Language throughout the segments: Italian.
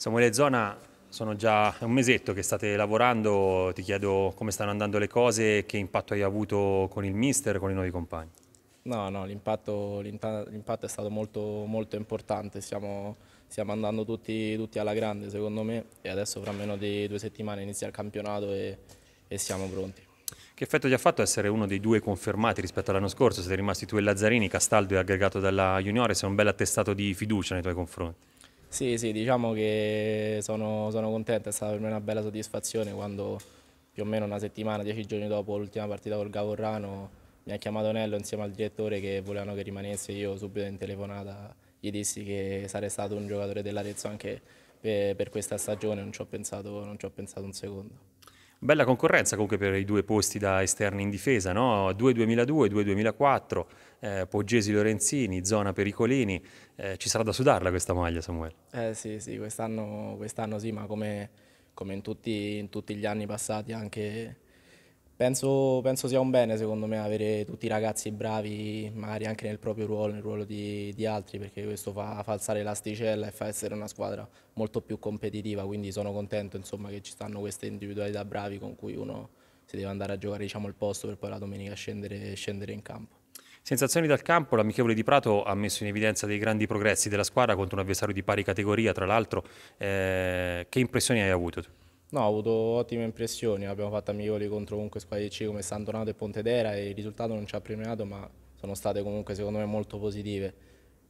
Samuele Zona, sono già un mesetto che state lavorando, ti chiedo come stanno andando le cose, che impatto hai avuto con il mister, con i nuovi compagni? No, no l'impatto, è stato molto, molto importante, stiamo, stiamo andando tutti, tutti, alla grande secondo me e adesso fra meno di due settimane inizia il campionato e, e siamo pronti. Che effetto ti ha fatto essere uno dei due confermati rispetto all'anno scorso? Siete rimasti tu e Lazzarini, Castaldo è aggregato dalla Juniore, sei un bel attestato di fiducia nei tuoi confronti. Sì, sì, diciamo che sono, sono contento, è stata per me una bella soddisfazione quando più o meno una settimana, dieci giorni dopo l'ultima partita col Gavorrano mi ha chiamato Nello insieme al direttore che volevano che rimanesse io subito in telefonata gli dissi che sarei stato un giocatore dell'Arezzo anche per, per, questa stagione, non ci ho pensato, non ci ho pensato un secondo. Bella concorrenza comunque per i due posti da esterni in difesa, no? 2-2002, 2004 eh, Poggesi Lorenzini, zona Pericolini, eh, ci sarà da sudarla questa maglia Samuele? Eh sì, sì, quest'anno quest sì, ma come, come in, tutti, in tutti gli anni passati anche Penso, penso, sia un bene secondo me avere tutti i ragazzi bravi magari anche nel proprio ruolo, nel ruolo di, di altri perché questo fa, fa alzare l'asticella e fa essere una squadra molto più competitiva quindi sono contento insomma, che ci stanno queste individualità bravi con cui uno si deve andare a giocare diciamo, il posto per poi la domenica scendere, scendere in campo. Sensazioni dal campo, l'amichevole di Prato ha messo in evidenza dei grandi progressi della squadra contro un avversario di pari categoria, tra l'altro eh, che impressioni hai avuto tu? No, ho avuto ottime impressioni, abbiamo fatto amicoli contro comunque squadre C come San Donato e Pontedera e il risultato non ci ha premiato ma sono state comunque secondo me molto positive.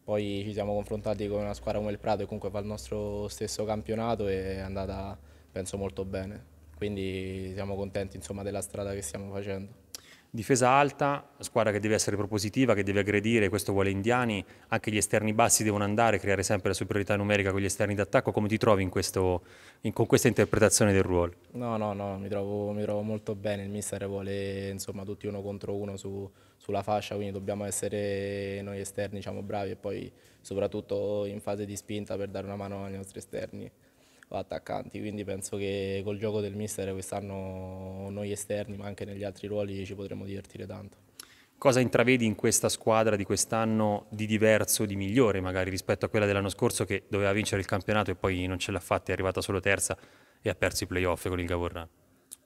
Poi ci siamo confrontati con una squadra come il Prato che comunque fa il nostro stesso campionato e è andata penso molto bene, quindi siamo contenti insomma, della strada che stiamo facendo. Difesa alta, squadra che deve essere propositiva, che deve aggredire, questo vuole Indiani, anche gli esterni bassi devono andare, creare sempre la superiorità numerica con gli esterni d'attacco, come ti trovi in questo, in, con questa interpretazione del ruolo? No, no, no, mi trovo, mi trovo, molto bene, il mister vuole insomma tutti uno contro uno su, sulla fascia, quindi dobbiamo essere noi esterni diciamo, bravi e poi soprattutto in fase di spinta per dare una mano ai nostri esterni o attaccanti, quindi penso che col gioco del mister quest'anno noi esterni ma anche negli altri ruoli ci potremo divertire tanto. Cosa intravedi in questa squadra di quest'anno di diverso, di migliore magari rispetto a quella dell'anno scorso che doveva vincere il campionato e poi non ce l'ha fatta, è arrivata solo terza e ha perso i playoff con il Gavorra?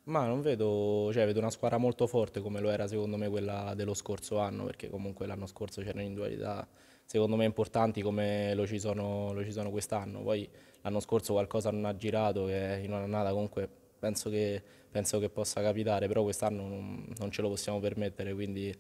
Ma non vedo, cioè vedo una squadra molto forte come lo era secondo me quella dello scorso anno perché comunque l'anno scorso c'erano in dualità secondo me importanti come lo ci sono, sono quest'anno. Poi l'anno scorso qualcosa non ha girato, che in un'annata comunque penso che, penso che, possa capitare, però quest'anno non, non, ce lo possiamo permettere, quindi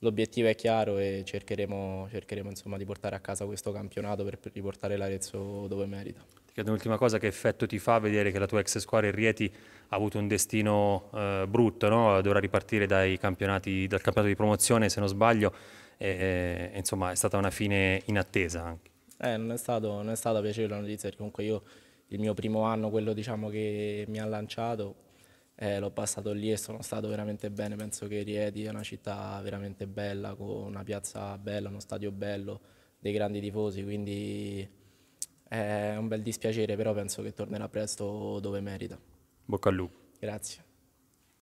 l'obiettivo è chiaro e cercheremo, cercheremo insomma, di portare a casa questo campionato per riportare l'Arezzo dove merita. Ti chiedo un'ultima cosa, che effetto ti fa vedere che la tua ex squadra, il Rieti, ha avuto un destino eh, brutto, no? dovrà ripartire dal campionato di promozione se non sbaglio, e, e, insomma è stata una fine inattesa anche. Eh, non, è stato, non è stata piacevole la notizia, perché comunque io il mio primo anno, quello diciamo che mi ha lanciato, eh, l'ho passato lì e sono stato veramente bene, penso che Rieti è una città veramente bella, con una piazza bella, uno stadio bello, dei grandi tifosi, quindi eh, è un bel dispiacere, però penso che tornerà presto dove merita. Bocca al lupo. Grazie.